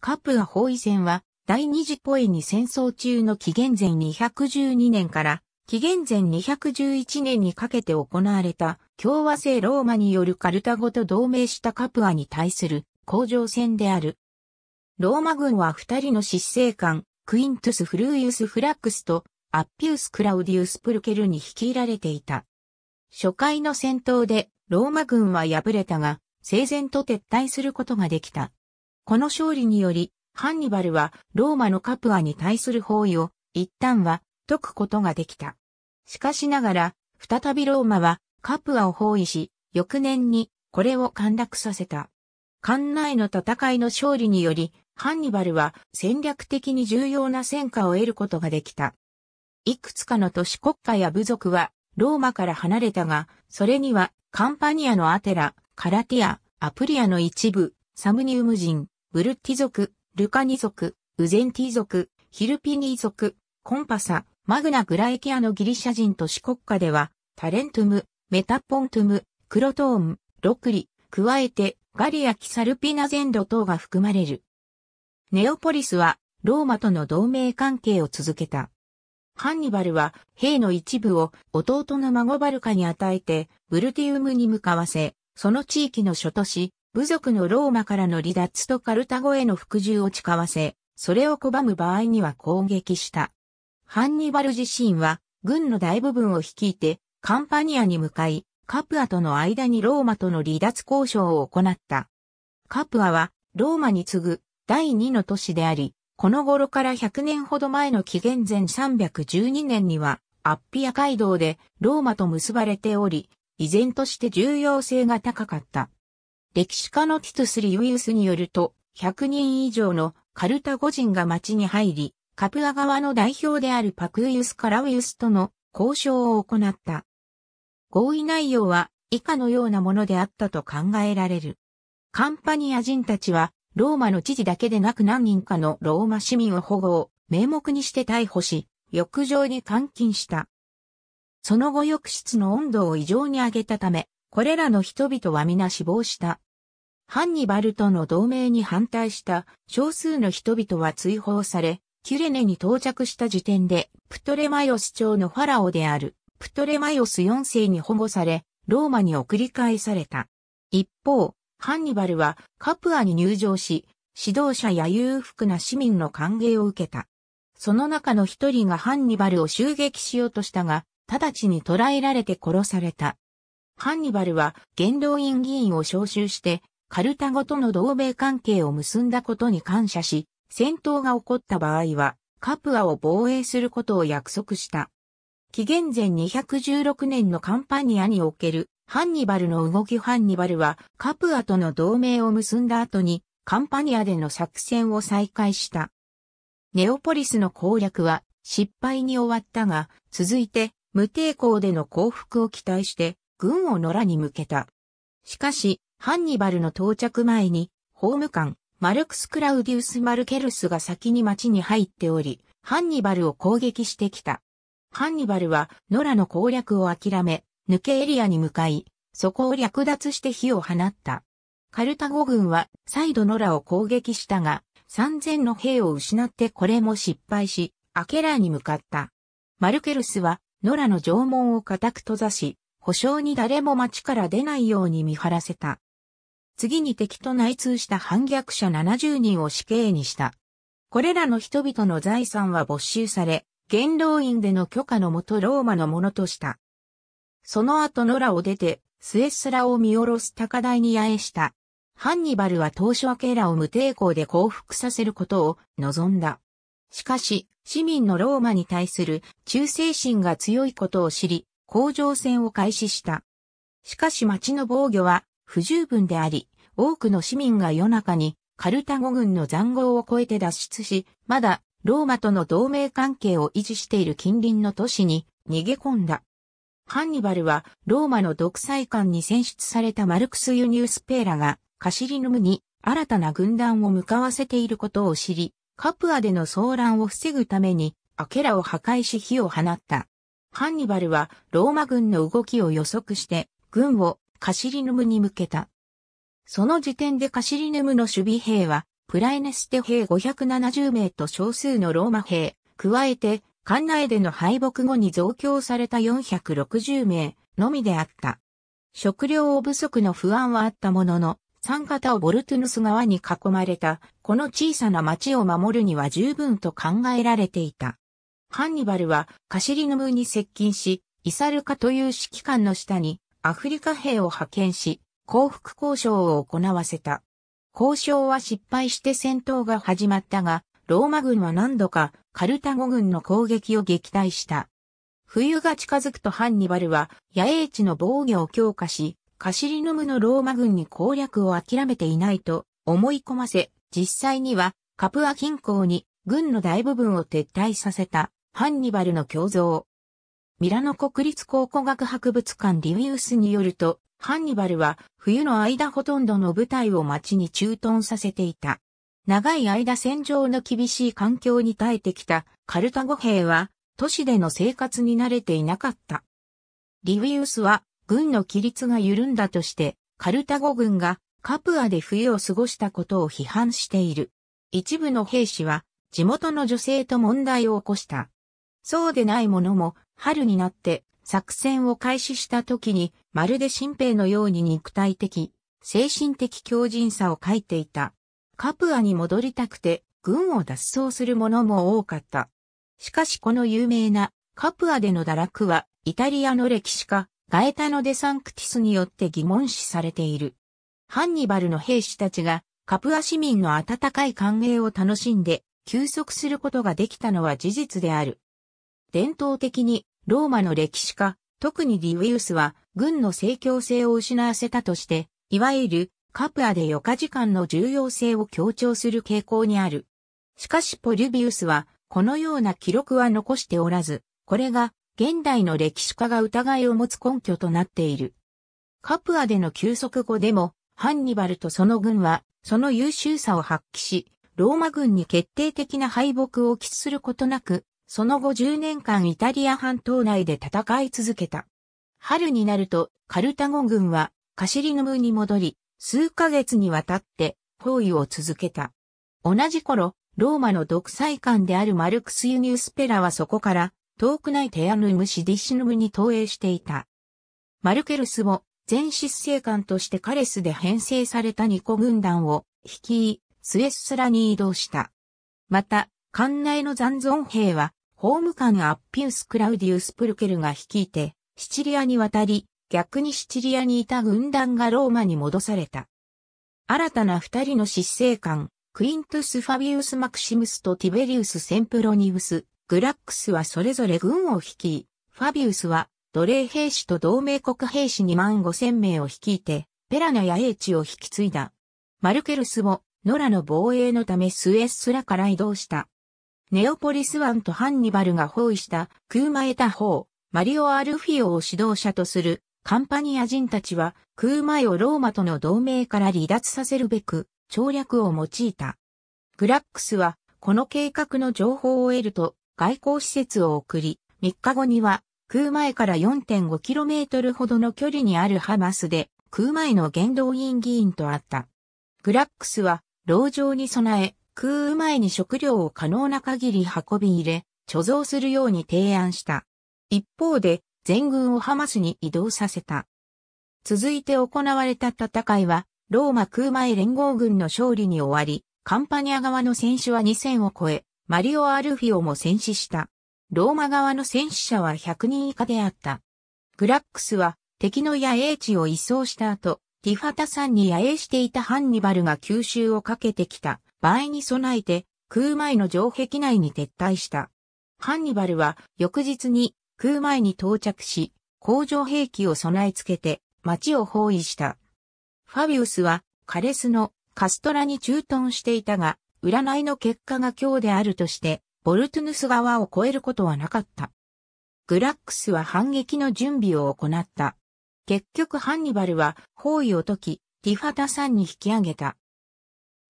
カプア包囲戦は、第二次ポエに戦争中の紀元前212年から紀元前211年にかけて行われた共和制ローマによるカルタゴと同盟したカプアに対する工場戦である。ローマ軍は二人の執政官、クイントゥス・フルーイウス・フラックスとアッピウス・クラウディウス・プルケルに率いられていた。初回の戦闘でローマ軍は敗れたが、整然と撤退することができた。この勝利により、ハンニバルはローマのカプアに対する包囲を一旦は解くことができた。しかしながら、再びローマはカプアを包囲し、翌年にこれを陥落させた。艦内の戦いの勝利により、ハンニバルは戦略的に重要な戦果を得ることができた。いくつかの都市国家や部族はローマから離れたが、それにはカンパニアのアテラ、カラティア、アプリアの一部、サムニウム人、ブルッティ族、ルカニ族、ウゼンティ族、ヒルピニー族、コンパサ、マグナ・グラエキアのギリシャ人都市国家では、タレントゥム、メタポントゥム、クロトーン、ロクリ、加えてガリア・キサルピナ全土等が含まれる。ネオポリスはローマとの同盟関係を続けた。ハンニバルは兵の一部を弟の孫バルカに与えてブルティウムに向かわせ、その地域の諸都市部族のローマからの離脱とカルタゴへの服従を誓わせ、それを拒む場合には攻撃した。ハンニバル自身は、軍の大部分を率いて、カンパニアに向かい、カプアとの間にローマとの離脱交渉を行った。カプアは、ローマに次ぐ第2の都市であり、この頃から100年ほど前の紀元前312年には、アッピア街道でローマと結ばれており、依然として重要性が高かった。歴史家のティトス・リウイウスによると、100人以上のカルタゴ人が町に入り、カプア側の代表であるパクウイウス・カラウイウスとの交渉を行った。合意内容は以下のようなものであったと考えられる。カンパニア人たちは、ローマの知事だけでなく何人かのローマ市民を保護を名目にして逮捕し、浴場に監禁した。その後浴室の温度を異常に上げたため、これらの人々は皆死亡した。ハンニバルとの同盟に反対した少数の人々は追放され、キュレネに到着した時点で、プトレマイオス朝のファラオである、プトレマイオス4世に保護され、ローマに送り返された。一方、ハンニバルはカプアに入場し、指導者や裕福な市民の歓迎を受けた。その中の一人がハンニバルを襲撃しようとしたが、直ちに捕らえられて殺された。ハンニバルは元老院議員を召集してカルタゴとの同盟関係を結んだことに感謝し、戦闘が起こった場合は、カプアを防衛することを約束した。紀元前216年のカンパニアにおけるハンニバルの動きハンニバルはカプアとの同盟を結んだ後にカンパニアでの作戦を再開した。ネオポリスの攻略は失敗に終わったが、続いて無抵抗での降伏を期待して軍を野良に向けた。しかし、ハンニバルの到着前に、法務官、マルクス・クラウディウス・マルケルスが先に町に入っており、ハンニバルを攻撃してきた。ハンニバルは、ノラの攻略を諦め、抜けエリアに向かい、そこを略奪して火を放った。カルタゴ軍は再度ノラを攻撃したが、3000の兵を失ってこれも失敗し、アケラーに向かった。マルケルスは、ノラの城門を固く閉ざし、保証に誰も町から出ないように見張らせた。次に敵と内通した反逆者70人を死刑にした。これらの人々の財産は没収され、元老院での許可のもとローマのものとした。その後野良を出て、スエスラを見下ろす高台にやえした。ハンニバルは当初はケラを無抵抗で降伏させることを望んだ。しかし、市民のローマに対する忠誠心が強いことを知り、甲状戦を開始した。しかし町の防御は不十分であり、多くの市民が夜中にカルタゴ軍の残壕を越えて脱出し、まだローマとの同盟関係を維持している近隣の都市に逃げ込んだ。ハンニバルはローマの独裁官に選出されたマルクス・ユニウス・ペーラがカシリヌムに新たな軍団を向かわせていることを知り、カプアでの騒乱を防ぐためにアケラを破壊し火を放った。ハンニバルはローマ軍の動きを予測して軍をカシリヌムに向けた。その時点でカシリヌムの守備兵は、プライネステ兵570名と少数のローマ兵、加えて、館内での敗北後に増強された460名のみであった。食料不足の不安はあったものの、三方をボルトゥヌス側に囲まれた、この小さな町を守るには十分と考えられていた。ハンニバルはカシリヌムに接近し、イサルカという指揮官の下にアフリカ兵を派遣し、降伏交渉を行わせた。交渉は失敗して戦闘が始まったが、ローマ軍は何度かカルタゴ軍の攻撃を撃退した。冬が近づくとハンニバルは野営地の防御を強化し、カシリノムのローマ軍に攻略を諦めていないと思い込ませ、実際にはカプア近郊に軍の大部分を撤退させたハンニバルの胸像。ミラノ国立考古学博物館リウィウスによると、ハンニバルは冬の間ほとんどの部隊を町に駐屯させていた。長い間戦場の厳しい環境に耐えてきたカルタゴ兵は都市での生活に慣れていなかった。リウィウスは軍の規律が緩んだとしてカルタゴ軍がカプアで冬を過ごしたことを批判している。一部の兵士は地元の女性と問題を起こした。そうでない者も春になって作戦を開始した時に、まるで新兵のように肉体的、精神的強靭さを書いていた。カプアに戻りたくて、軍を脱走する者も多かった。しかしこの有名なカプアでの堕落は、イタリアの歴史家、ガエタノ・デ・サンクティスによって疑問視されている。ハンニバルの兵士たちが、カプア市民の温かい歓迎を楽しんで、休息することができたのは事実である。伝統的にローマの歴史家、特にディウィウスは軍の正教性を失わせたとして、いわゆるカプアで余暇時間の重要性を強調する傾向にある。しかしポリュビウスはこのような記録は残しておらず、これが現代の歴史家が疑いを持つ根拠となっている。カプアでの休息後でも、ハンニバルとその軍は、その優秀さを発揮し、ローマ軍に決定的な敗北を喫することなく、その後10年間イタリア半島内で戦い続けた。春になると、カルタゴ軍は、カシリヌムに戻り、数ヶ月にわたって、包囲を続けた。同じ頃、ローマの独裁官であるマルクス・ユニウス・ペラはそこから、遠くないテアヌム・シディシヌムに投影していた。マルケルスも、前執政官としてカレスで編成されたニコ軍団を、率い、スエスラに移動した。また、艦内の残存兵は、ホームアッピウス・クラウディウス・プルケルが率いて、シチリアに渡り、逆にシチリアにいた軍団がローマに戻された。新たな二人の執政官、クイントゥス・ファビウス・マクシムスとティベリウス・センプロニウス、グラックスはそれぞれ軍を率い、ファビウスは奴隷兵士と同盟国兵士2万5千名を率いて、ペラナや英知を引き継いだ。マルケルスも、ノラの防衛のためスエスラから移動した。ネオポリスワンとハンニバルが包囲したクーマエタ法、マリオ・アルフィオを指導者とするカンパニア人たちはクーマエをローマとの同盟から離脱させるべく調略を用いた。グラックスはこの計画の情報を得ると外交施設を送り、3日後にはクーマエから 4.5km ほどの距離にあるハマスでクーマエの元老院議員と会った。グラックスは牢城に備え空う前に食料を可能な限り運び入れ、貯蔵するように提案した。一方で、全軍をハマスに移動させた。続いて行われた戦いは、ローマ空前連合軍の勝利に終わり、カンパニア側の戦死は2000を超え、マリオ・アルフィオも戦死した。ローマ側の戦死者は100人以下であった。グラックスは敵の野営地を一掃した後、ティファタ山に野営していたハンニバルが吸収をかけてきた。場合に備えて、空前の城壁内に撤退した。ハンニバルは翌日に空前に到着し、工場兵器を備え付けて町を包囲した。ファビウスはカレスのカストラに駐屯していたが、占いの結果が今日であるとして、ボルトゥヌス側を越えることはなかった。グラックスは反撃の準備を行った。結局ハンニバルは包囲を解き、ティファタ山に引き上げた。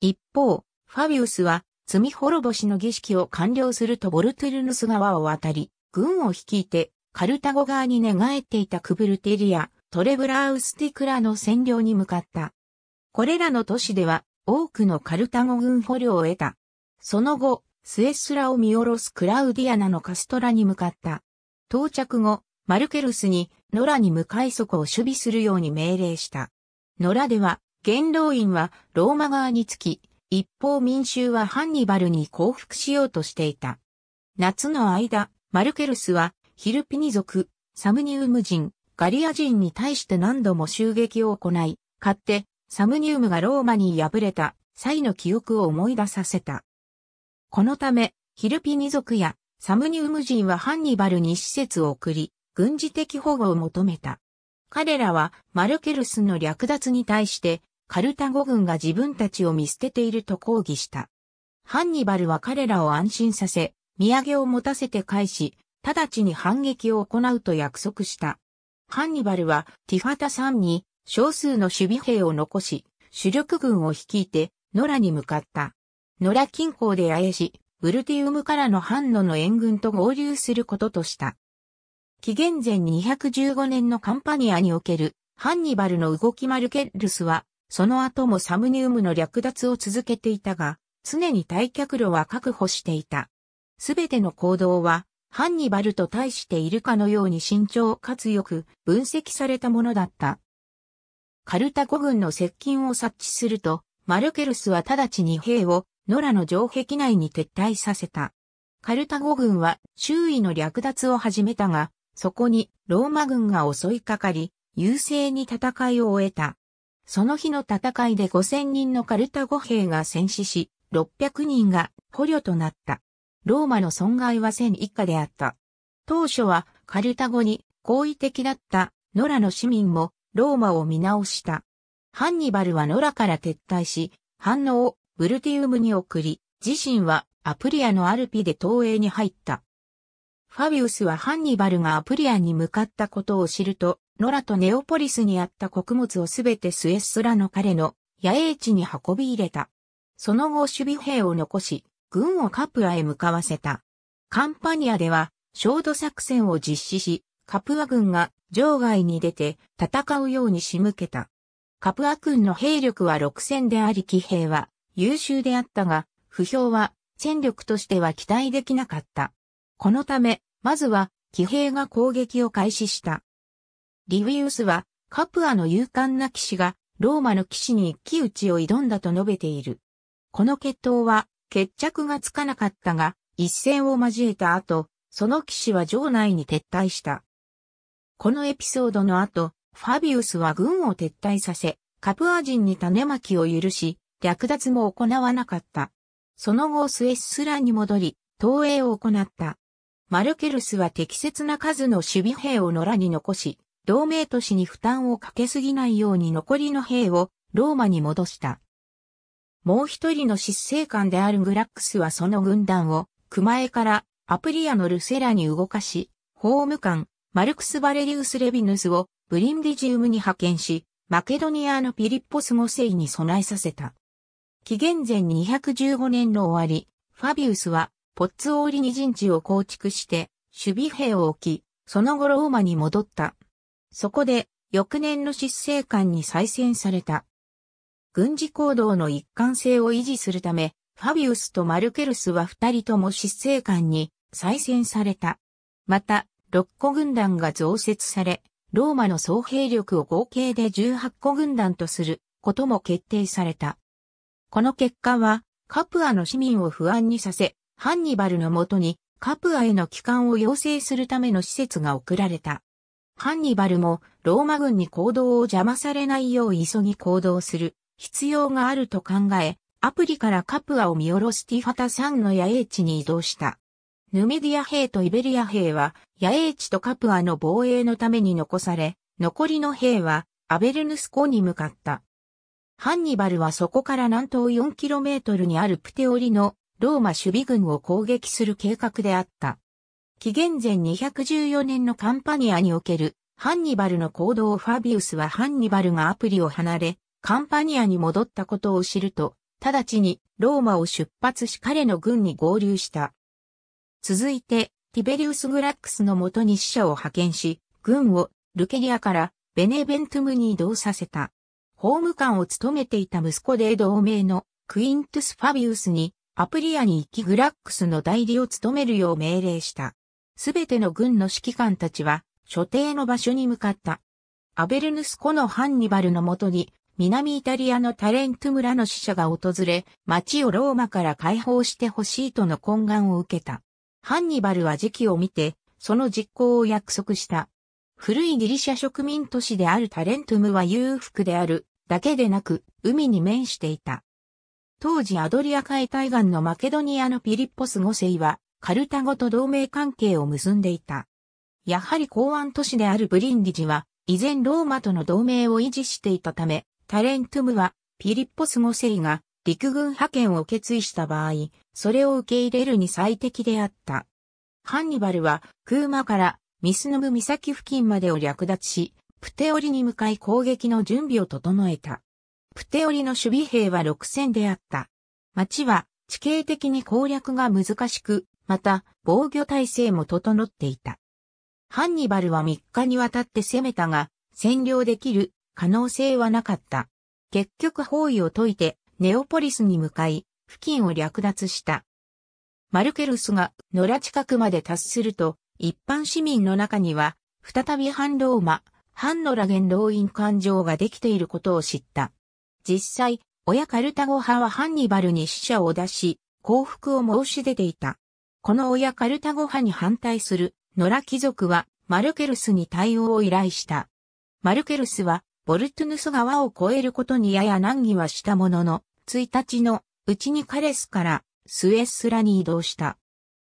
一方、ファビウスは、罪滅ぼしの儀式を完了するとボルトゥルヌス川を渡り、軍を率いて、カルタゴ側に寝返っていたクブルテリア、トレブラウスティクラの占領に向かった。これらの都市では、多くのカルタゴ軍捕虜を得た。その後、スエスラを見下ろすクラウディアナのカストラに向かった。到着後、マルケルスに、野良に向かいを守備するように命令した。野良では、元老院はローマ側につき、一方民衆はハンニバルに降伏しようとしていた。夏の間、マルケルスはヒルピニ族、サムニウム人、ガリア人に対して何度も襲撃を行い、勝ってサムニウムがローマに敗れた際の記憶を思い出させた。このため、ヒルピニ族やサムニウム人はハンニバルに施設を送り、軍事的保護を求めた。彼らはマルケルスの略奪に対してカルタゴ軍が自分たちを見捨てていると抗議した。ハンニバルは彼らを安心させ、土産を持たせて返し、直ちに反撃を行うと約束した。ハンニバルはティファタ山に少数の守備兵を残し、主力軍を率いてノラに向かった。ノラ近郊で怪し、ウルティウムからの反野の援軍と合流することとした。紀元前215年のカンパニアにおけるハンニバルの動きマルケルスはその後もサムニウムの略奪を続けていたが、常に退却路は確保していた。すべての行動は、ハンニバルと対しているかのように慎重かつよく分析されたものだった。カルタゴ軍の接近を察知すると、マルケルスは直ちに兵を野良の城壁内に撤退させた。カルタゴ軍は周囲の略奪を始めたが、そこにローマ軍が襲いかかり、優勢に戦いを終えた。その日の戦いで5000人のカルタゴ兵が戦死し、600人が捕虜となった。ローマの損害は1000以下であった。当初はカルタゴに好意的だったノラの市民もローマを見直した。ハンニバルはノラから撤退し、反応をブルティウムに送り、自身はアプリアのアルピで東映に入った。ファビウスはハンニバルがアプリアに向かったことを知ると、ノラとネオポリスにあった穀物をすべてスエスラの彼の野営地に運び入れた。その後守備兵を残し、軍をカプアへ向かわせた。カンパニアでは、焦土作戦を実施し、カプア軍が場外に出て戦うように仕向けた。カプア軍の兵力は6000であり騎兵は優秀であったが、不評は戦力としては期待できなかった。このため、まずは騎兵が攻撃を開始した。リウィウスは、カプアの勇敢な騎士が、ローマの騎士に一騎打ちを挑んだと述べている。この決闘は、決着がつかなかったが、一戦を交えた後、その騎士は城内に撤退した。このエピソードの後、ファビウスは軍を撤退させ、カプア人に種まきを許し、略奪も行わなかった。その後スエッスラに戻り、投影を行った。マルケルスは適切な数の守備兵を野良に残し、同盟都市に負担をかけすぎないように残りの兵をローマに戻した。もう一人の執政官であるグラックスはその軍団を、熊江からアプリアのルセラに動かし、法務官、マルクス・バレリウス・レビヌスをブリンディジウムに派遣し、マケドニアのピリッポス5世に備えさせた。紀元前215年の終わり、ファビウスはポッツオーリニ陣地を構築して、守備兵を置き、その後ローマに戻った。そこで、翌年の執政官に再選された。軍事行動の一貫性を維持するため、ファビウスとマルケルスは二人とも執政官に再選された。また、六個軍団が増設され、ローマの総兵力を合計で18個軍団とすることも決定された。この結果は、カプアの市民を不安にさせ、ハンニバルのもとにカプアへの帰還を要請するための施設が送られた。ハンニバルもローマ軍に行動を邪魔されないよう急ぎ行動する必要があると考え、アプリからカプアを見下ろすティファタ山の野営地に移動した。ヌミディア兵とイベリア兵は野営地とカプアの防衛のために残され、残りの兵はアベルヌスコに向かった。ハンニバルはそこから南東 4km にあるプテオリのローマ守備軍を攻撃する計画であった。紀元前214年のカンパニアにおけるハンニバルの行動をファビウスはハンニバルがアプリを離れ、カンパニアに戻ったことを知ると、直ちにローマを出発し彼の軍に合流した。続いて、ティベリウス・グラックスのもとに死者を派遣し、軍をルケリアからベネベントムに移動させた。法務官を務めていた息子で同盟のクイントゥス・ファビウスにアプリアに行きグラックスの代理を務めるよう命令した。すべての軍の指揮官たちは、所定の場所に向かった。アベルヌスコのハンニバルのもとに、南イタリアのタレント村の死者が訪れ、町をローマから解放してほしいとの懇願を受けた。ハンニバルは時期を見て、その実行を約束した。古いギリシャ植民都市であるタレントムは裕福であるだけでなく海に面していた。当時アドリア海対岸のマケドニアのピリッポス5世はカルタゴと同盟関係を結んでいた。やはり港湾都市であるブリンディジは、依然ローマとの同盟を維持していたため、タレントムは、ピリッポス・モセリが陸軍派遣を決意した場合、それを受け入れるに最適であった。ハンニバルは、クーマからミスノム岬付近までを略奪し、プテオリに向かい攻撃の準備を整えた。プテオリの守備兵は6000であった。町は地形的に攻略が難しく、また、防御体制も整っていた。ハンニバルは3日にわたって攻めたが、占領できる可能性はなかった。結局包囲を解いて、ネオポリスに向かい、付近を略奪した。マルケルスが野良近くまで達すると、一般市民の中には、再び反ローマ、反野良元老院感情ができていることを知った。実際、親カルタゴ派はハンニバルに死者を出し、降伏を申し出ていた。この親カルタゴ派に反対する野良貴族はマルケルスに対応を依頼した。マルケルスはボルトゥヌス川を越えることにやや難儀はしたものの、1日のうちにカレスからスエスラに移動した。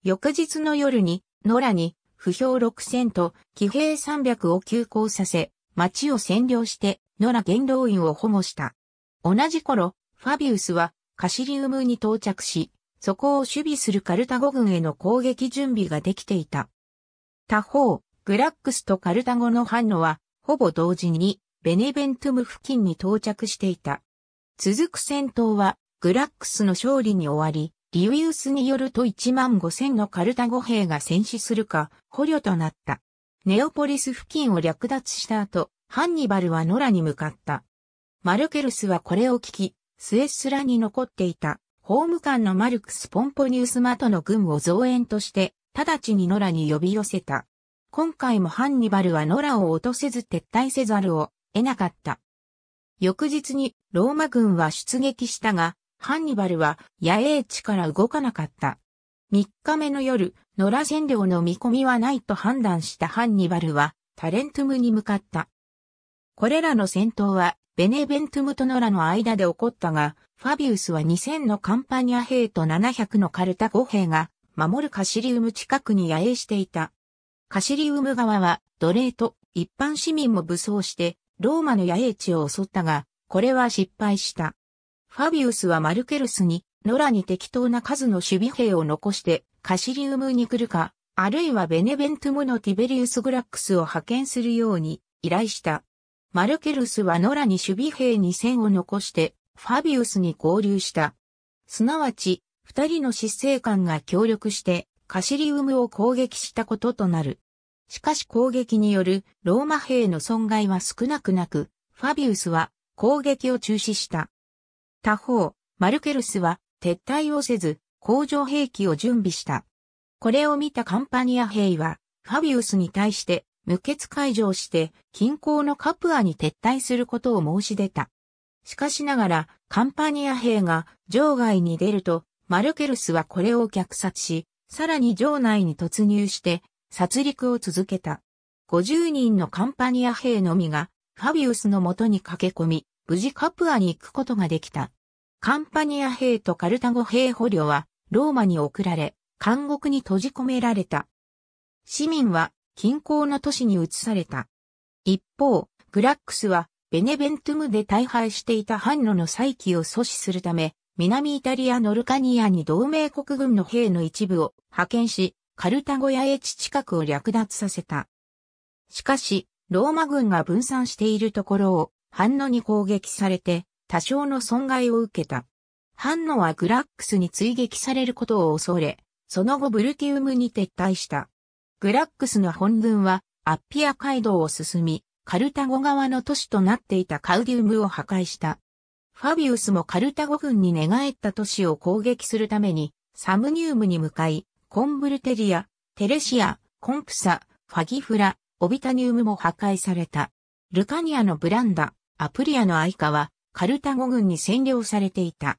翌日の夜に野良に不評6000と騎兵300を急行させ、町を占領して野良元老院を保護した。同じ頃、ファビウスはカシリウムに到着し、そこを守備するカルタゴ軍への攻撃準備ができていた。他方、グラックスとカルタゴの反応は、ほぼ同時に、ベネベントゥム付近に到着していた。続く戦闘は、グラックスの勝利に終わり、リウィウスによると1万5千のカルタゴ兵が戦死するか、捕虜となった。ネオポリス付近を略奪した後、ハンニバルはノラに向かった。マルケルスはこれを聞き、スエスラに残っていた法務官のマルクス・ポンポニウス・マとの軍を増援として、直ちに野良に呼び寄せた。今回もハンニバルは野良を落とせず撤退せざるを得なかった。翌日にローマ軍は出撃したが、ハンニバルは野営地から動かなかった。3日目の夜、野良占領の見込みはないと判断したハンニバルはタレントムに向かった。これらの戦闘はベネベントムと野良の間で起こったが、ファビウスは2000のカンパニア兵と700のカルタゴ兵が、守るカシリウム近くに野営していた。カシリウム側は、奴隷と一般市民も武装して、ローマの野営地を襲ったが、これは失敗した。ファビウスはマルケルスに、野良に適当な数の守備兵を残して、カシリウムに来るか、あるいはベネベントムのティベリウス・グラックスを派遣するように依頼した。マルケルスは野良に守備兵2000を残して、ファビウスに合流した。すなわち、二人の執政官が協力して、カシリウムを攻撃したこととなる。しかし攻撃によるローマ兵の損害は少なくなく、ファビウスは攻撃を中止した。他方、マルケルスは撤退をせず、工場兵器を準備した。これを見たカンパニア兵は、ファビウスに対して無血解除して、近郊のカプアに撤退することを申し出た。しかしながら、カンパニア兵が城外に出ると、マルケルスはこれを虐殺し、さらに城内に突入して、殺戮を続けた。50人のカンパニア兵のみが、ファビウスの元に駆け込み、無事カプアに行くことができた。カンパニア兵とカルタゴ兵捕虜は、ローマに送られ、監獄に閉じ込められた。市民は、近郊の都市に移された。一方、グラックスは、ベネベントゥムで大敗していた反路の再起を阻止するため、南イタリアノルカニアに同盟国軍の兵の一部を派遣し、カルタゴやエチ近くを略奪させた。しかし、ローマ軍が分散しているところを反路に攻撃されて、多少の損害を受けた。反路はグラックスに追撃されることを恐れ、その後ブルティウムに撤退した。グラックスの本軍はアッピア街道を進み、カルタゴ側の都市となっていたカウディウムを破壊した。ファビウスもカルタゴ軍に寝返った都市を攻撃するために、サムニウムに向かい、コンブルテリア、テレシア、コンプサ、ファギフラ、オビタニウムも破壊された。ルカニアのブランダ、アプリアのアイカは、カルタゴ軍に占領されていた。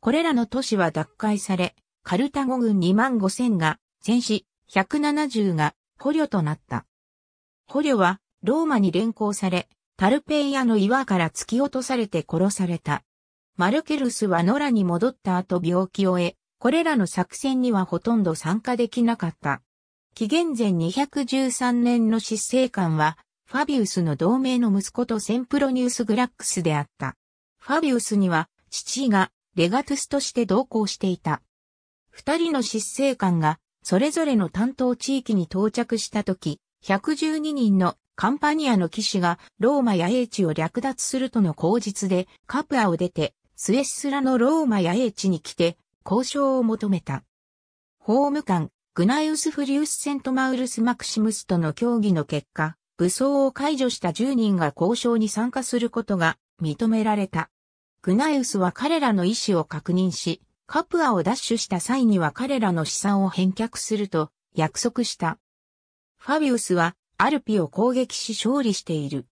これらの都市は奪回され、カルタゴ軍2万5千が、戦死、170が捕虜となった。捕虜は、ローマに連行され、タルペイアの岩から突き落とされて殺された。マルケルスはノラに戻った後病気を得、これらの作戦にはほとんど参加できなかった。紀元前213年の執政官は、ファビウスの同盟の息子とセンプロニウス・グラックスであった。ファビウスには、父がレガトゥスとして同行していた。二人の執政官が、それぞれの担当地域に到着した時、112人のカンパニアの騎士がローマや英知を略奪するとの口実でカプアを出てスエスラのローマや英知に来て交渉を求めた。法務官、グナイウス・フリウス・セントマウルス・マクシムスとの協議の結果、武装を解除した10人が交渉に参加することが認められた。グナイウスは彼らの意思を確認し、カプアを奪取した際には彼らの資産を返却すると約束した。ファビウスはアルピを攻撃し勝利している。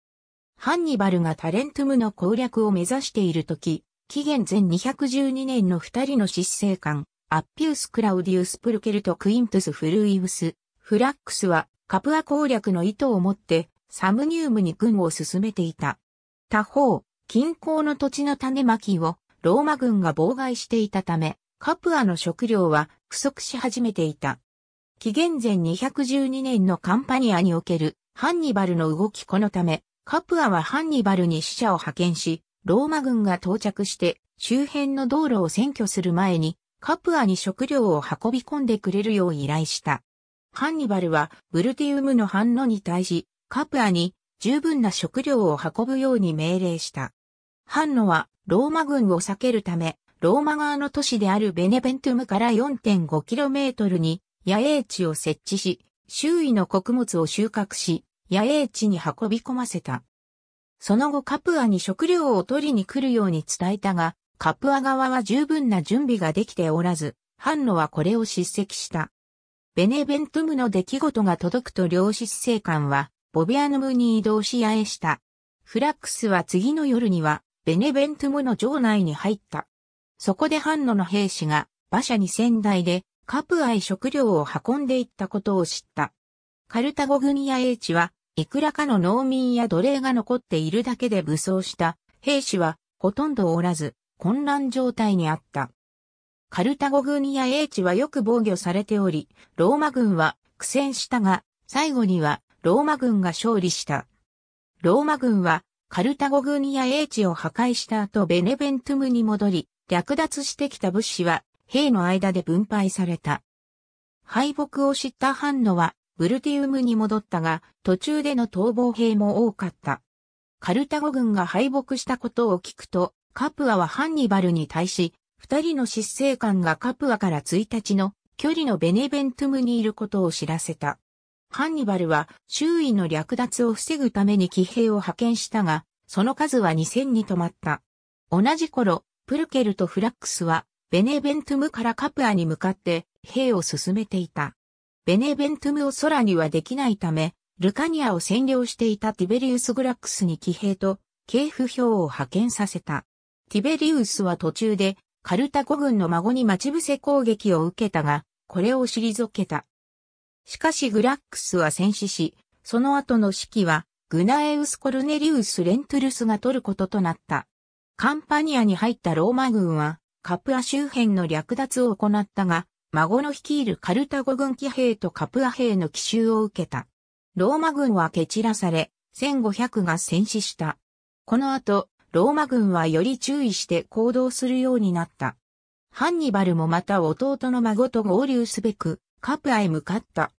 ハンニバルがタレントムの攻略を目指している時、紀元前212年の二人の執政官、アッピウス・クラウディウス・プルケルとクイントゥス・フルイウス、フラックスはカプア攻略の意図を持ってサムニウムに軍を進めていた。他方、近郊の土地の種まきをローマ軍が妨害していたため、カプアの食料は不足し始めていた。紀元前212年のカンパニアにおけるハンニバルの動きこのため、カプアはハンニバルに死者を派遣し、ローマ軍が到着して周辺の道路を占拠する前に、カプアに食料を運び込んでくれるよう依頼した。ハンニバルはブルティウムの反応に対し、カプアに十分な食料を運ぶように命令した。ハンノはローマ軍を避けるため、ローマ側の都市であるベネベントゥムから 4.5km に野営地を設置し、周囲の穀物を収穫し、野営地に運び込ませた。その後カプアに食料を取りに来るように伝えたが、カプア側は十分な準備ができておらず、ンノはこれを叱責した。ベネベントムの出来事が届くと両子政官は、ボビアヌムに移動しあえした。フラックスは次の夜には、ベネベントムの城内に入った。そこでンノの兵士が、馬車に仙台で、カプアへ食料を運んでいったことを知った。カルタゴ軍や英知は、いくらかの農民や奴隷が残っているだけで武装した兵士はほとんどおらず、混乱状態にあった。カルタゴ軍や英知はよく防御されており、ローマ軍は苦戦したが、最後にはローマ軍が勝利した。ローマ軍はカルタゴ軍や英知を破壊した後ベネベントムに戻り、略奪してきた物資は兵の間で分配された。敗北を知ったハンノは、ブルティウムに戻ったが、途中での逃亡兵も多かった。カルタゴ軍が敗北したことを聞くと、カプアはハンニバルに対し、二人の執政官がカプアから1日の距離のベネベントゥムにいることを知らせた。ハンニバルは周囲の略奪を防ぐために騎兵を派遣したが、その数は2000に止まった。同じ頃、プルケルとフラックスはベネベントゥムからカプアに向かって兵を進めていた。ベネベントゥムを空にはできないため、ルカニアを占領していたティベリウス・グラックスに騎兵と警府兵を派遣させた。ティベリウスは途中でカルタゴ軍の孫に待ち伏せ攻撃を受けたが、これを退けた。しかしグラックスは戦死し、その後の指揮はグナエウス・コルネリウス・レントゥルスが取ることとなった。カンパニアに入ったローマ軍は、カプア周辺の略奪を行ったが、孫の率いるカルタゴ軍騎兵とカプア兵の奇襲を受けた。ローマ軍は蹴散らされ、1500が戦死した。この後、ローマ軍はより注意して行動するようになった。ハンニバルもまた弟の孫と合流すべく、カプアへ向かった。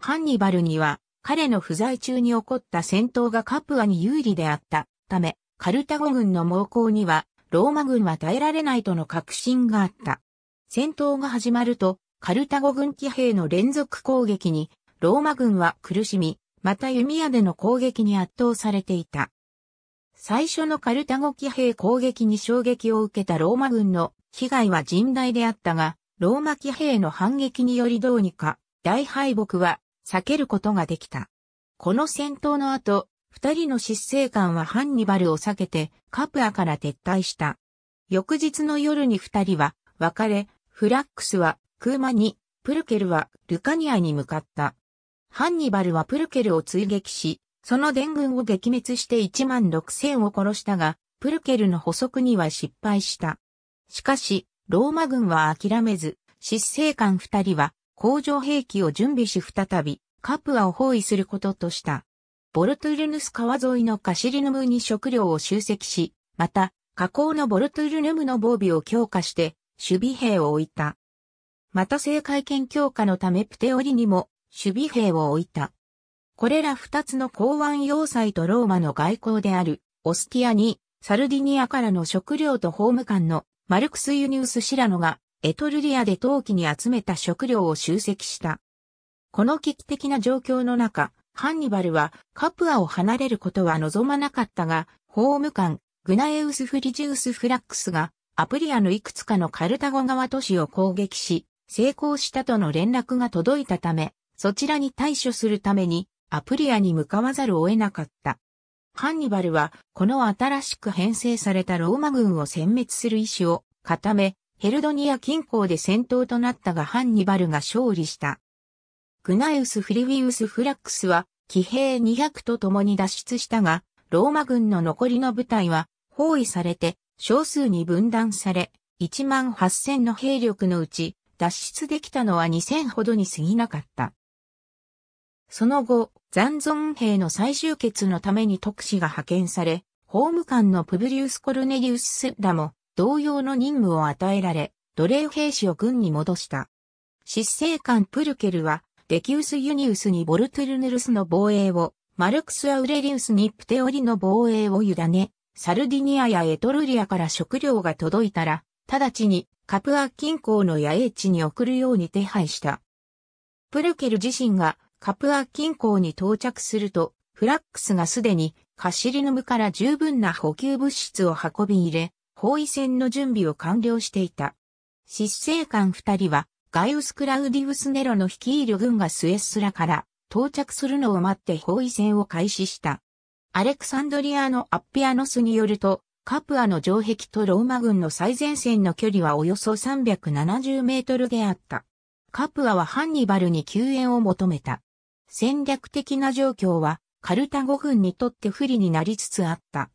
ハンニバルには、彼の不在中に起こった戦闘がカプアに有利であったため、カルタゴ軍の猛攻にはローマ軍は耐えられないとの確信があった。戦闘が始まると、カルタゴ軍騎兵の連続攻撃に、ローマ軍は苦しみ、また弓矢での攻撃に圧倒されていた。最初のカルタゴ騎兵攻撃に衝撃を受けたローマ軍の被害は甚大であったが、ローマ騎兵の反撃によりどうにか大敗北は避けることができた。この戦闘の後、二人の執政官はハンニバルを避けてカプアから撤退した。翌日の夜に二人は別れ、フラックスはクーマに、プルケルはルカニアに向かった。ハンニバルはプルケルを追撃し、その伝軍を撃滅して1万6千を殺したが、プルケルの捕捉には失敗した。しかし、ローマ軍は諦めず、執政官二人は工場兵器を準備し再び、カプアを包囲することとした。ボルトゥルヌス川沿いのカシリヌムに食料を集積し、また、河口のボルトゥルヌムの防備を強化して、守備兵を置いた。また政界権強化のためプテオリにも守備兵を置いた。これら二つの港湾要塞とローマの外交である、オスティアに、サルディニアからの食料と法務官のマルクス・ユニウス・シラノが、エトルリアで陶器に集めた食料を集積した。この危機的な状況の中、ハンニバルはカプアを離れることは望まなかったが、法務官、グナエウス・フリジウス・フラックスが、アプリアのいくつかのカルタゴ川都市を攻撃し、成功したとの連絡が届いたため、そちらに対処するために、アプリアに向かわざるを得なかった。ハンニバルは、この新しく編成されたローマ軍を殲滅する意志を固め、ヘルドニア近郊で戦闘となったがハンニバルが勝利した。グナイウス・フリウィウス・フラックスは、騎兵200と共に脱出したが、ローマ軍の残りの部隊は包囲されて少数に分断され、1万8000の兵力のうち脱出できたのは2000ほどに過ぎなかった。その後、残存兵の再集結のために特使が派遣され、法務官のプブリウス・コルネリウス・スダも同様の任務を与えられ、奴隷兵士を軍に戻した。執政官プルケルはエキウス・ユニウスにボルトゥルヌルスの防衛を、マルクス・アウレリウスにプテオリの防衛を委ね、サルディニアやエトルリアから食料が届いたら、直ちにカプア近郊の野営地に送るように手配した。プルケル自身がカプア近郊に到着すると、フラックスがすでにカシリヌムから十分な補給物質を運び入れ、包囲戦の準備を完了していた。失政官二人はガイウス・クラウディウス・ネロの率いる軍がスエスラから到着するのを待って包囲戦を開始した。アレクサンドリアのアッピアノスによると、カプアの城壁とローマ軍の最前線の距離はおよそ370メートルであった。カプアはハンニバルに救援を求めた。戦略的な状況はカルタゴ軍にとって不利になりつつあった。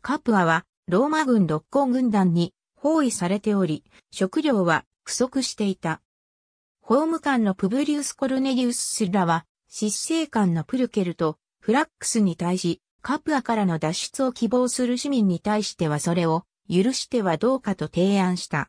カプアはローマ軍六甲軍団に包囲されており、食料は不足していた。法務官のプブリウス・コルネリウス・スラは、執政官のプルケルとフラックスに対し、カプアからの脱出を希望する市民に対してはそれを許してはどうかと提案した。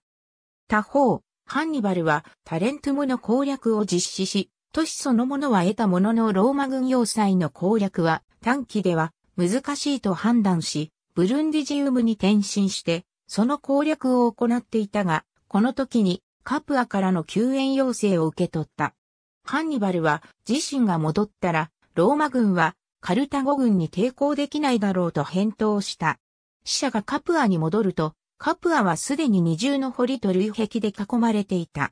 他方、ハンニバルはタレントムの攻略を実施し、都市そのものは得たもののローマ軍要塞の攻略は短期では難しいと判断し、ブルンディジウムに転身して、その攻略を行っていたが、この時にカプアからの救援要請を受け取った。ハンニバルは自身が戻ったら、ローマ軍はカルタゴ軍に抵抗できないだろうと返答した。死者がカプアに戻ると、カプアはすでに二重の堀と類壁で囲まれていた。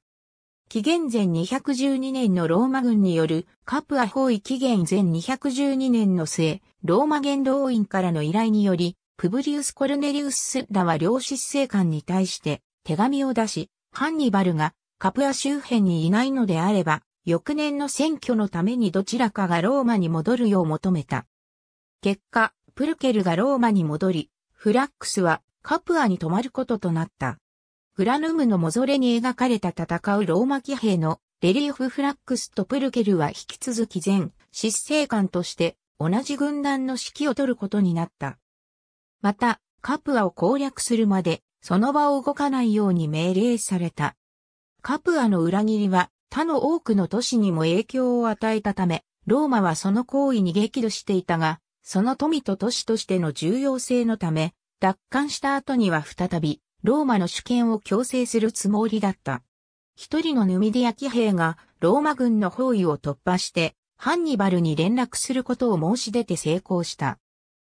紀元前212年のローマ軍によるカプア包囲紀元前212年の末、ローマ元老院からの依頼により、プブリウス・コルネリウス・スッラは両執政官に対して手紙を出し、ハンニバルがカプア周辺にいないのであれば、翌年の選挙のためにどちらかがローマに戻るよう求めた。結果、プルケルがローマに戻り、フラックスはカプアに泊まることとなった。グラヌムのモゾレに描かれた戦うローマ騎兵のレリーフフラックスとプルケルは引き続き前、執政官として同じ軍団の指揮を取ることになった。また、カプアを攻略するまでその場を動かないように命令された。カプアの裏切りは他の多くの都市にも影響を与えたため、ローマはその行為に激怒していたが、その富と都市としての重要性のため、奪還した後には再び、ローマの主権を強制するつもりだった。一人のヌミディア騎兵が、ローマ軍の包囲を突破して、ハンニバルに連絡することを申し出て成功した。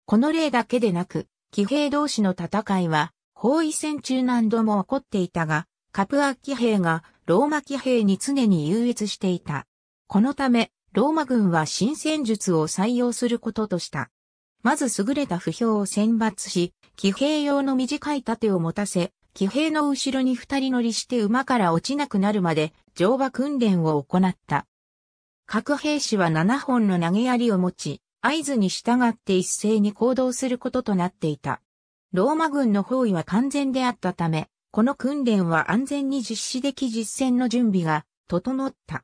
この例だけでなく、騎兵同士の戦いは、包囲戦中何度も起こっていたが、カプア騎兵がローマ騎兵に常に優越していた。このため、ローマ軍は新戦術を採用することとした。まず優れた不評を選抜し、騎兵用の短い盾を持たせ、騎兵の後ろに二人乗りして馬から落ちなくなるまで乗馬訓練を行った。各兵士は七本の投げ槍を持ち、合図に従って一斉に行動することとなっていた。ローマ軍の包囲は完全であったため、この訓練は安全に実施でき実戦の準備が整った。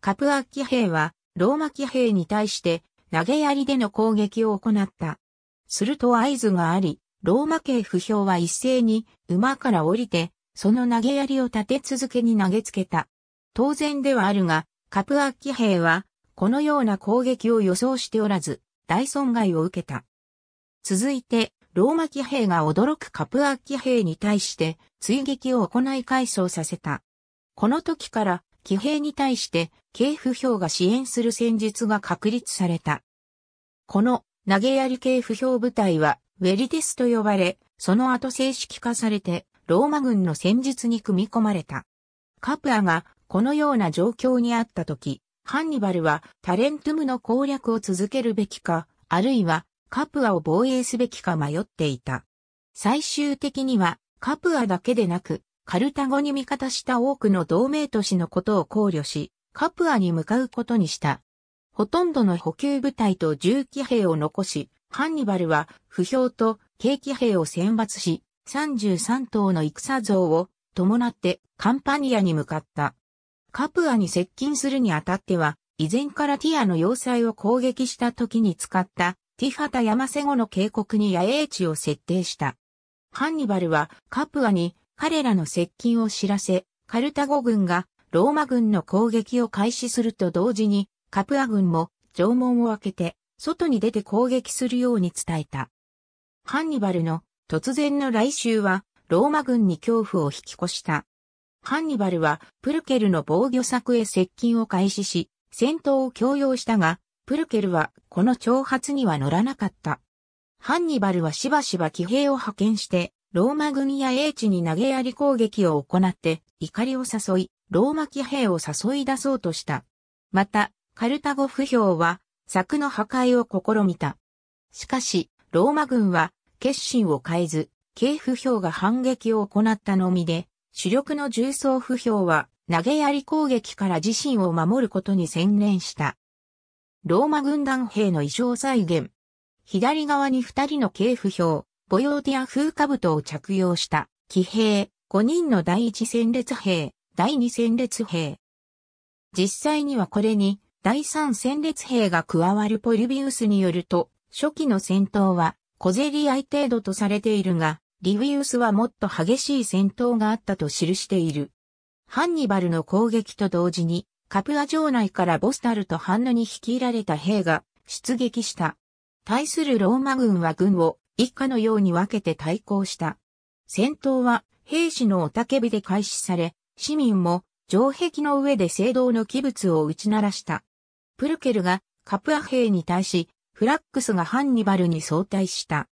カプアッキ兵はローマ騎兵に対して投げ槍での攻撃を行った。すると合図があり、ローマ系不評は一斉に馬から降りて、その投げ槍を立て続けに投げつけた。当然ではあるが、カプアッキ兵はこのような攻撃を予想しておらず、大損害を受けた。続いて、ローマ騎兵が驚くカプア騎兵に対して追撃を行い回想させた。この時から騎兵に対して警府兵が支援する戦術が確立された。この投げやり警府評部隊はウェリデスと呼ばれ、その後正式化されてローマ軍の戦術に組み込まれた。カプアがこのような状況にあった時、ハンニバルはタレントゥムの攻略を続けるべきか、あるいはカプアを防衛すべきか迷っていた。最終的にはカプアだけでなく、カルタゴに味方した多くの同盟都市のことを考慮し、カプアに向かうことにした。ほとんどの補給部隊と重機兵を残し、ハンニバルは不評と軽騎兵を選抜し、33頭の戦像を伴ってカンパニアに向かった。カプアに接近するにあたっては、以前からティアの要塞を攻撃した時に使ったティファタ山瀬後の渓谷に野営地を設定した。ハンニバルはカプアに彼らの接近を知らせ、カルタゴ軍がローマ軍の攻撃を開始すると同時に、カプア軍も城門を開けて、外に出て攻撃するように伝えた。ハンニバルの突然の来襲は、ローマ軍に恐怖を引き越した。ハンニバルは、プルケルの防御策へ接近を開始し、戦闘を強要したが、プルケルはこの挑発には乗らなかった。ハンニバルはしばしば騎兵を派遣して、ローマ軍や英知に投げやり攻撃を行って怒りを誘い、ローマ騎兵を誘い出そうとした。また、カルタゴ不評は、柵の破壊を試みた。しかし、ローマ軍は決心を変えず、軽不評が反撃を行ったのみで、主力の重装不評は投げやり攻撃から自身を守ることに専念した。ローマ軍団兵の衣装再現。左側に二人の警譜表、ボヨーティア風兜を着用した、騎兵、五人の第一戦列兵、第二戦列兵。実際にはこれに、第三戦列兵が加わるポリビウスによると、初期の戦闘は、小競り合い程度とされているが、リビウスはもっと激しい戦闘があったと記している。ハンニバルの攻撃と同時に、カプア城内からボスタルとハンヌに率いられた兵が出撃した。対するローマ軍は軍を一家のように分けて対抗した。戦闘は兵士の雄たけびで開始され、市民も城壁の上で聖堂の器物を打ち鳴らした。プルケルがカプア兵に対し、フラックスがハンニバルに相対した。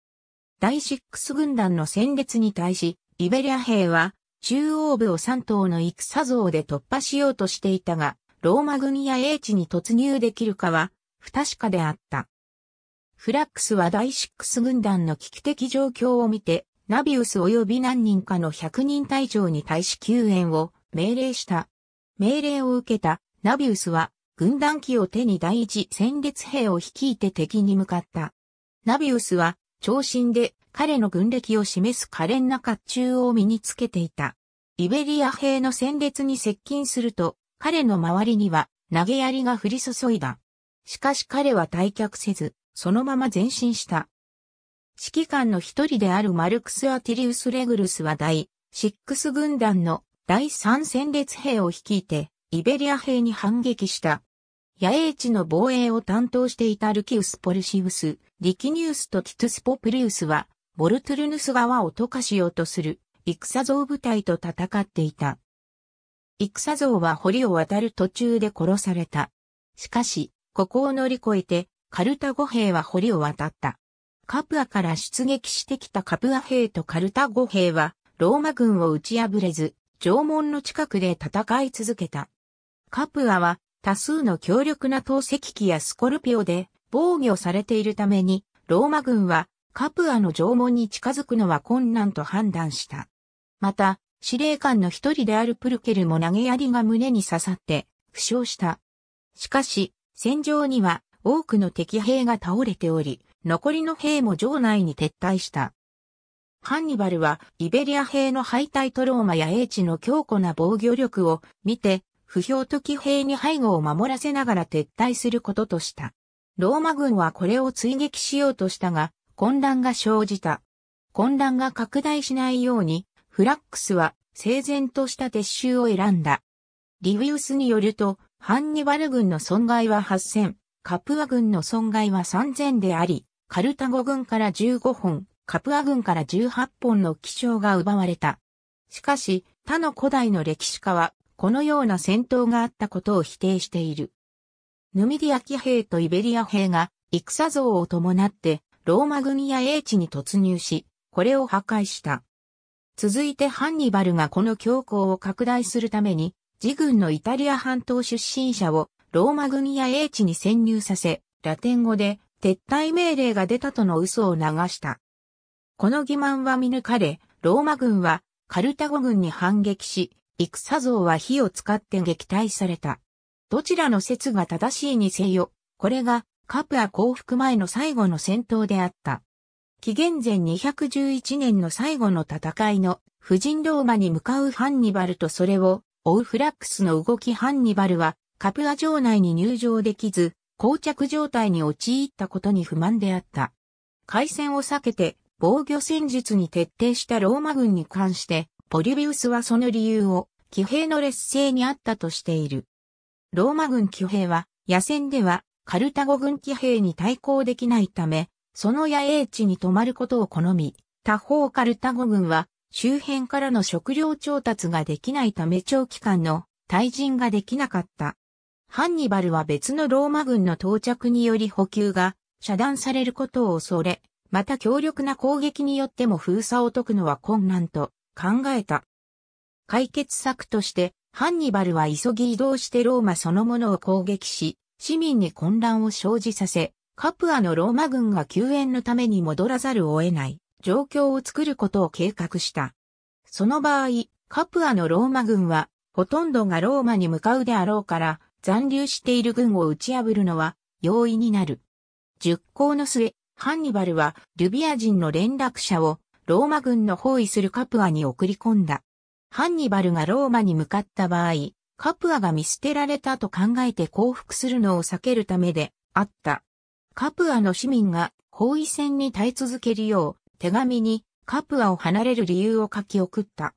第6軍団の戦列に対し、イベリア兵は中央部を3頭の戦像で突破しようとしていたが、ローマ軍や英知に突入できるかは不確かであった。フラックスは第6軍団の危機的状況を見て、ナビウス及び何人かの100人隊長に対し救援を命令した。命令を受けたナビウスは軍団機を手に第一戦列兵を率いて敵に向かった。ナビウスは長身で彼の軍歴を示す可憐な甲冑を身につけていた。イベリア兵の戦列に接近すると彼の周りには投げ槍が降り注いだ。しかし彼は退却せず、そのまま前進した。指揮官の一人であるマルクス・アティリウス・レグルスは第6軍団の第3戦列兵を率いて、イベリア兵に反撃した。野営地の防衛を担当していたルキウス・ポルシウス、リキニウスとティトゥス・ポプリウスは、ボルトゥルヌス側を溶かしようとする、戦像部隊と戦っていた。戦像は堀を渡る途中で殺された。しかし、ここを乗り越えて、カルタゴ兵は堀を渡った。カプアから出撃してきたカプア兵とカルタゴ兵は、ローマ軍を打ち破れず、縄文の近くで戦い続けた。カプアは、多数の強力な投石機やスコルピオで防御されているために、ローマ軍はカプアの縄文に近づくのは困難と判断した。また、司令官の一人であるプルケルも投げ槍が胸に刺さって、負傷した。しかし、戦場には多くの敵兵が倒れており、残りの兵も城内に撤退した。ハンニバルはイベリア兵の敗退とローマや英知の強固な防御力を見て、不評と騎兵に背後を守らせながら撤退することとした。ローマ軍はこれを追撃しようとしたが、混乱が生じた。混乱が拡大しないように、フラックスは整然とした撤収を選んだ。リビウスによると、ハンニバル軍の損害は8000、カプア軍の損害は3000であり、カルタゴ軍から15本、カプア軍から18本の気象が奪われた。しかし、他の古代の歴史家は、このような戦闘があったことを否定している。ヌミディア騎兵とイベリア兵が、戦像を伴って、ローマ軍や英知に突入し、これを破壊した。続いてハンニバルがこの教皇を拡大するために、自軍のイタリア半島出身者をローマ軍や英知に潜入させ、ラテン語で撤退命令が出たとの嘘を流した。この欺瞞は見抜かれ、ローマ軍はカルタゴ軍に反撃し、戦像は火を使って撃退された。どちらの説が正しいにせよ、これがカプア降伏前の最後の戦闘であった。紀元前211年の最後の戦いの、婦人ローマに向かうハンニバルとそれを追うフラックスの動きハンニバルは、カプア城内に入城できず、膠着状態に陥ったことに不満であった。海戦を避けて防御戦術に徹底したローマ軍に関して、ポリビウスはその理由を、騎兵の劣勢にあったとしている。ローマ軍騎兵は、野戦では、カルタゴ軍騎兵に対抗できないため、その野営地に泊まることを好み、他方カルタゴ軍は周辺からの食料調達ができないため長期間の退陣ができなかった。ハンニバルは別のローマ軍の到着により補給が遮断されることを恐れ、また強力な攻撃によっても封鎖を解くのは困難と考えた。解決策として、ハンニバルは急ぎ移動してローマそのものを攻撃し、市民に混乱を生じさせ、カプアのローマ軍が救援のために戻らざるを得ない状況を作ることを計画した。その場合、カプアのローマ軍は、ほとんどがローマに向かうであろうから、残留している軍を打ち破るのは容易になる。熟考の末、ハンニバルはルビア人の連絡者をローマ軍の包囲するカプアに送り込んだ。ハンニバルがローマに向かった場合、カプアが見捨てられたと考えて降伏するのを避けるためであった。カプアの市民が包囲戦に耐え続けるよう手紙にカプアを離れる理由を書き送った。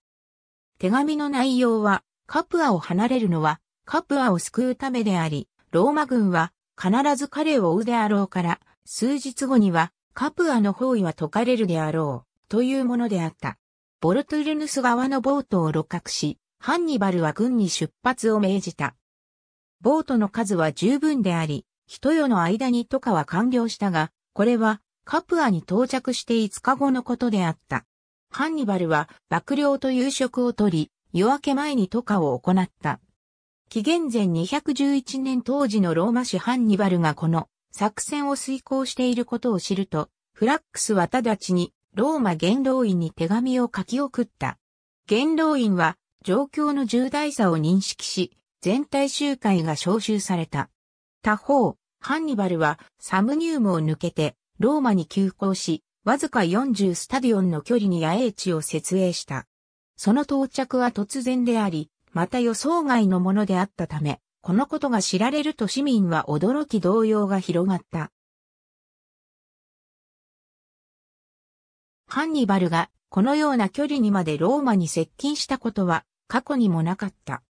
手紙の内容はカプアを離れるのはカプアを救うためであり、ローマ軍は必ず彼を追うであろうから、数日後にはカプアの包囲は解かれるであろうというものであった。ボルトゥルヌス側のボートを露獲し、ハンニバルは軍に出発を命じた。ボートの数は十分であり、人よの間にとかは完了したが、これはカプアに到着して5日後のことであった。ハンニバルは幕僚と夕食をとり、夜明け前にとかを行った。紀元前211年当時のローマ市ハンニバルがこの作戦を遂行していることを知ると、フラックスは直ちにローマ元老院に手紙を書き送った。元老院は状況の重大さを認識し、全体集会が招集された。他方、ハンニバルはサムニウムを抜けてローマに急行し、わずか40スタディオンの距離に野営地を設営した。その到着は突然であり、また予想外のものであったため、このことが知られると市民は驚き動揺が広がった。ハンニバルがこのような距離にまでローマに接近したことは過去にもなかった。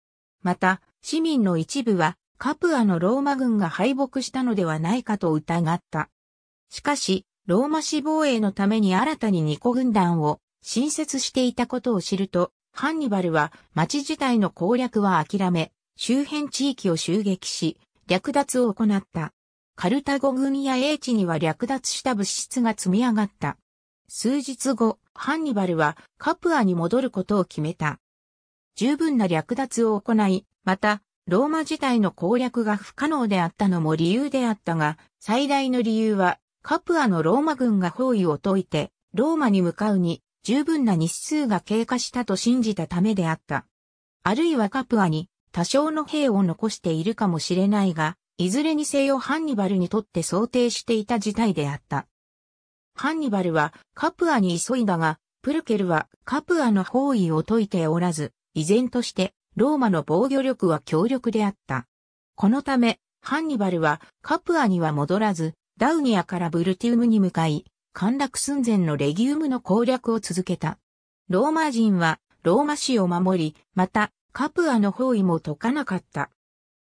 また、市民の一部はカプアのローマ軍が敗北したのではないかと疑った。しかし、ローマ市防衛のために新たに2個軍団を新設していたことを知ると、ハンニバルは町自体の攻略は諦め、周辺地域を襲撃し、略奪を行った。カルタゴ軍や英知には略奪した物質が積み上がった。数日後、ハンニバルはカプアに戻ることを決めた。十分な略奪を行い、またローマ自体の攻略が不可能であったのも理由であったが、最大の理由は、カプアのローマ軍が包囲を解いて、ローマに向かうに十分な日数が経過したと信じたためであった。あるいはカプアに多少の兵を残しているかもしれないが、いずれにせよハンニバルにとって想定していた事態であった。ハンニバルはカプアに急いだが、プルケルはカプアの包囲を解いておらず、依然としてローマの防御力は強力であった。このため、ハンニバルはカプアには戻らず、ダウニアからブルティウムに向かい、陥落寸前のレギウムの攻略を続けた。ローマ人はローマ市を守り、またカプアの包囲も解かなかった。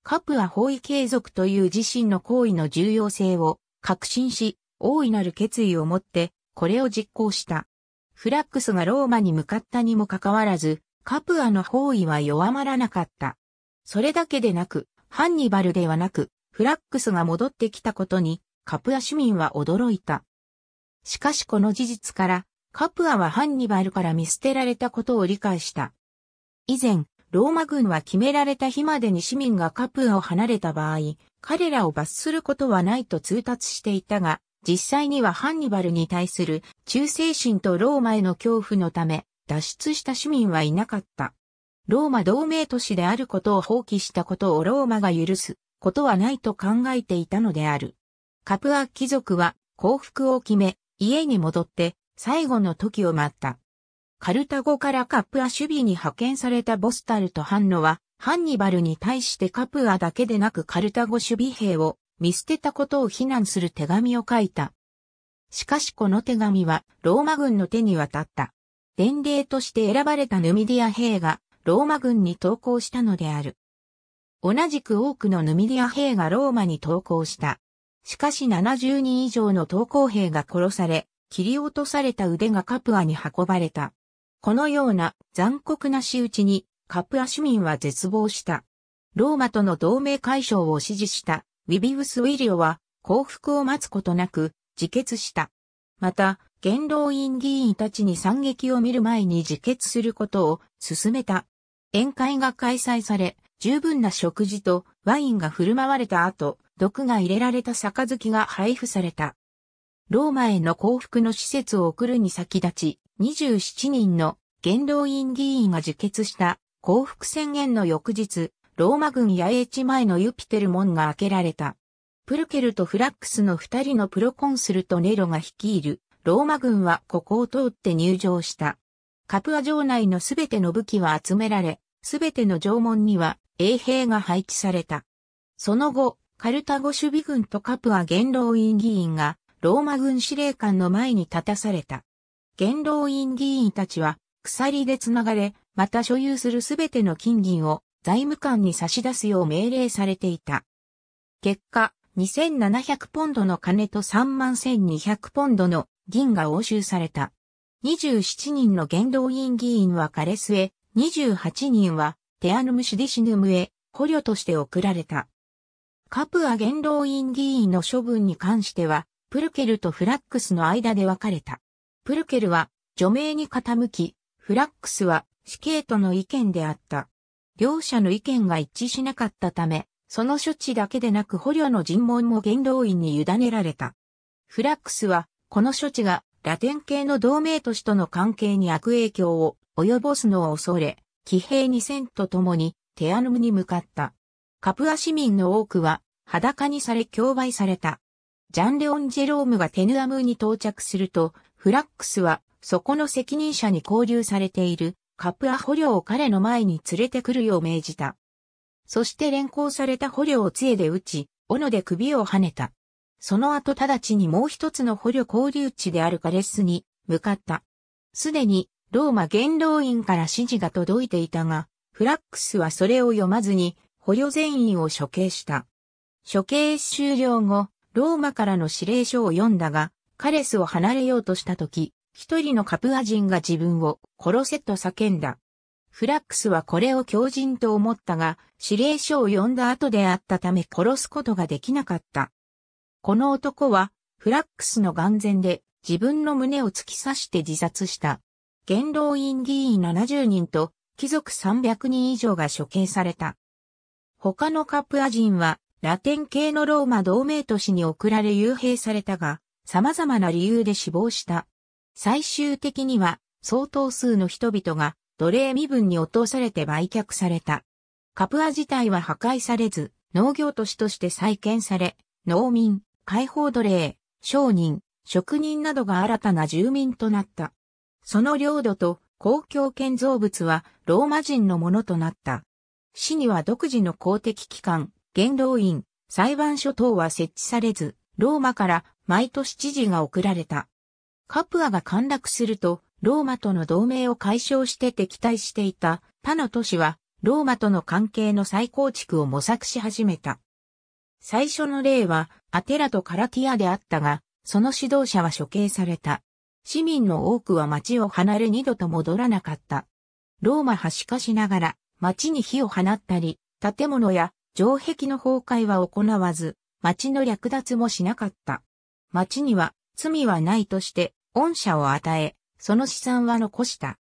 カプア包囲継続という自身の行為の重要性を確信し、大いなる決意を持ってこれを実行した。フラックスがローマに向かったにもかかわらず、カプアの包囲は弱まらなかった。それだけでなく、ハンニバルではなく、フラックスが戻ってきたことに、カプア市民は驚いた。しかしこの事実から、カプアはハンニバルから見捨てられたことを理解した。以前、ローマ軍は決められた日までに市民がカプアを離れた場合、彼らを罰することはないと通達していたが、実際にはハンニバルに対する忠誠心とローマへの恐怖のため、脱出した市民はいなかった。ローマ同盟都市であることを放棄したことをローマが許すことはないと考えていたのである。カプア貴族は降伏を決め、家に戻って最後の時を待った。カルタゴからカプア守備に派遣されたボスタルとハンノは、ハンニバルに対してカプアだけでなくカルタゴ守備兵を見捨てたことを非難する手紙を書いた。しかしこの手紙はローマ軍の手に渡った。伝令として選ばれたヌミディア兵がローマ軍に投降したのである。同じく多くのヌミディア兵がローマに投降した。しかし70人以上の投降兵が殺され、切り落とされた腕がカプアに運ばれた。このような残酷な仕打ちにカプア市民は絶望した。ローマとの同盟解消を支持したウィビウス・ウィリオは降伏を待つことなく自決した。また、元老院議員たちに惨劇を見る前に自決することを進めた。宴会が開催され、十分な食事とワインが振る舞われた後、毒が入れられた杯が配布された。ローマへの幸福の施設を送るに先立ち、27人の元老院議員が自決した幸福宣言の翌日、ローマ軍野営地前のユピテル門が開けられた。プルケルとフラックスの二人のプロコンスルとネロが率いるローマ軍はここを通って入場した。カプア城内のすべての武器は集められ、すべての城門には衛兵が配置された。その後、カルタゴ守備軍とカプア元老院議員がローマ軍司令官の前に立たされた。元老院議員たちは鎖で繋がれ、また所有するすべての金銀を財務官に差し出すよう命令されていた。結果、2700ポンドの金と3万1200ポンドの銀が押収された。27人の元老院議員はレスへ、28人はテアヌムシディシヌムへ捕虜として送られた。カプア元老院議員の処分に関しては、プルケルとフラックスの間で分かれた。プルケルは除名に傾き、フラックスは死刑との意見であった。両者の意見が一致しなかったため、その処置だけでなく捕虜の尋問も元老院に委ねられた。フラックスはこの処置がラテン系の同盟都市との関係に悪影響を及ぼすのを恐れ、騎兵2000と共にテアヌムに向かった。カプア市民の多くは裸にされ競売された。ジャンレオン・ジェロームがテヌアムに到着すると、フラックスはそこの責任者に交流されているカプア捕虜を彼の前に連れてくるよう命じた。そして連行された捕虜を杖で撃ち、斧で首を跳ねた。その後直ちにもう一つの捕虜交流地であるカレスに向かった。すでにローマ元老院から指示が届いていたが、フラックスはそれを読まずに捕虜全員を処刑した。処刑終了後、ローマからの指令書を読んだが、カレスを離れようとした時、一人のカプア人が自分を殺せと叫んだ。フラックスはこれを強人と思ったが、指令書を読んだ後であったため殺すことができなかった。この男は、フラックスの眼前で自分の胸を突き刺して自殺した。元老院議員70人と貴族300人以上が処刑された。他のカプア人はラテン系のローマ同盟都市に送られ幽閉されたが、様々な理由で死亡した。最終的には相当数の人々が奴隷身分に落とされて売却された。カプア自体は破壊されず、農業都市として再建され、農民、解放奴隷、商人、職人などが新たな住民となった。その領土と公共建造物はローマ人のものとなった。市には独自の公的機関、元老院、裁判所等は設置されず、ローマから毎年知事が送られた。カプアが陥落すると、ローマとの同盟を解消して敵対していた他の都市は、ローマとの関係の再構築を模索し始めた。最初の例はアテラとカラティアであったが、その指導者は処刑された。市民の多くは町を離れ二度と戻らなかった。ローマ派しかしながら、町に火を放ったり、建物や城壁の崩壊は行わず、町の略奪もしなかった。町には罪はないとして、恩赦を与え、その資産は残した。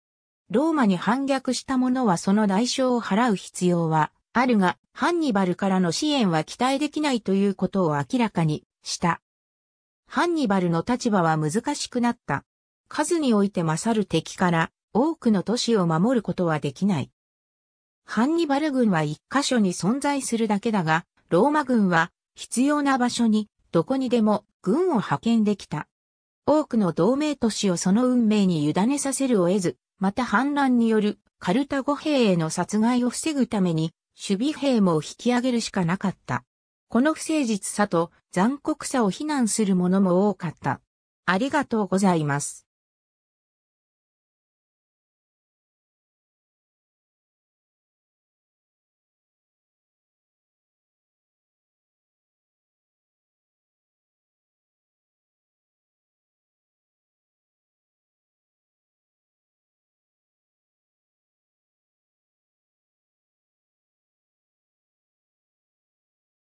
ローマに反逆した者はその代償を払う必要はあるが、ハンニバルからの支援は期待できないということを明らかにした。ハンニバルの立場は難しくなった。数において勝る敵から多くの都市を守ることはできない。ハンニバル軍は一箇所に存在するだけだが、ローマ軍は必要な場所にどこにでも軍を派遣できた。多くの同盟都市をその運命に委ねさせるを得ず、また反乱によるカルタゴ兵への殺害を防ぐために守備兵も引き上げるしかなかった。この不誠実さと残酷さを非難する者も多かった。ありがとうございます。